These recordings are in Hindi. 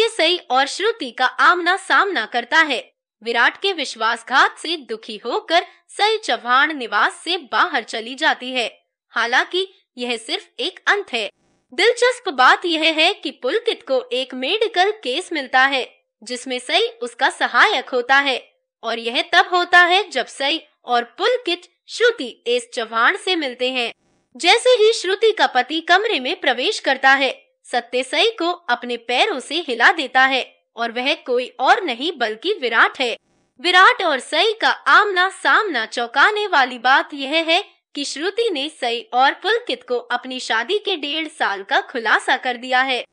सही और श्रुति का आमना सामना करता है विराट के विश्वासघात से दुखी होकर सई चौहान निवास से बाहर चली जाती है हालांकि यह सिर्फ एक अंत है दिलचस्प बात यह है कि पुलकित को एक मेडिकल केस मिलता है जिसमें सई उसका सहायक होता है और यह तब होता है जब सई और पुलकित श्रुति एस चौहान से मिलते हैं जैसे ही श्रुति का पति कमरे में प्रवेश करता है सई को अपने पैरों से हिला देता है और वह कोई और नहीं बल्कि विराट है विराट और सई का आमना सामना चौंकाने वाली बात यह है कि श्रुति ने सई और पुलकित को अपनी शादी के डेढ़ साल का खुलासा कर दिया है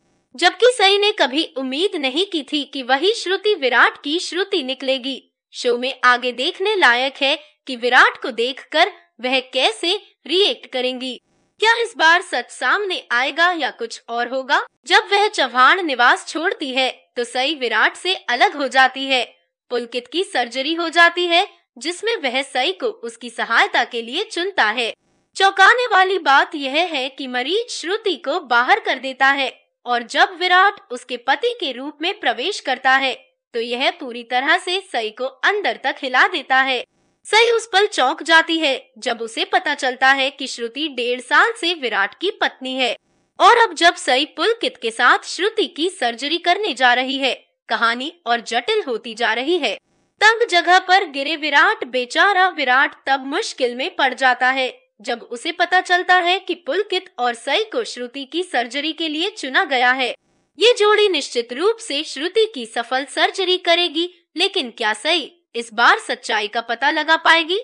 जबकि सई ने कभी उम्मीद नहीं की थी कि वही श्रुति विराट की श्रुति निकलेगी शो में आगे देखने लायक है कि विराट को देखकर वह कैसे रिएक्ट करेंगी क्या इस बार सच सामने आएगा या कुछ और होगा जब वह चौहान निवास छोड़ती है तो सई विराट से अलग हो जाती है पुलकित की सर्जरी हो जाती है जिसमें वह सई को उसकी सहायता के लिए चुनता है चौंकाने वाली बात यह है कि मरीज श्रुति को बाहर कर देता है और जब विराट उसके पति के रूप में प्रवेश करता है तो यह पूरी तरह से सई को अंदर तक हिला देता है सही उस पल चौंक जाती है जब उसे पता चलता है कि श्रुति डेढ़ साल से विराट की पत्नी है और अब जब सई पुलकित के साथ श्रुति की सर्जरी करने जा रही है कहानी और जटिल होती जा रही है तंग जगह पर गिरे विराट बेचारा विराट तब मुश्किल में पड़ जाता है जब उसे पता चलता है कि पुलकित और सई को श्रुति की सर्जरी के लिए चुना गया है ये जोड़ी निश्चित रूप से श्रुति की सफल सर्जरी करेगी लेकिन क्या सई इस बार सच्चाई का पता लगा पाएगी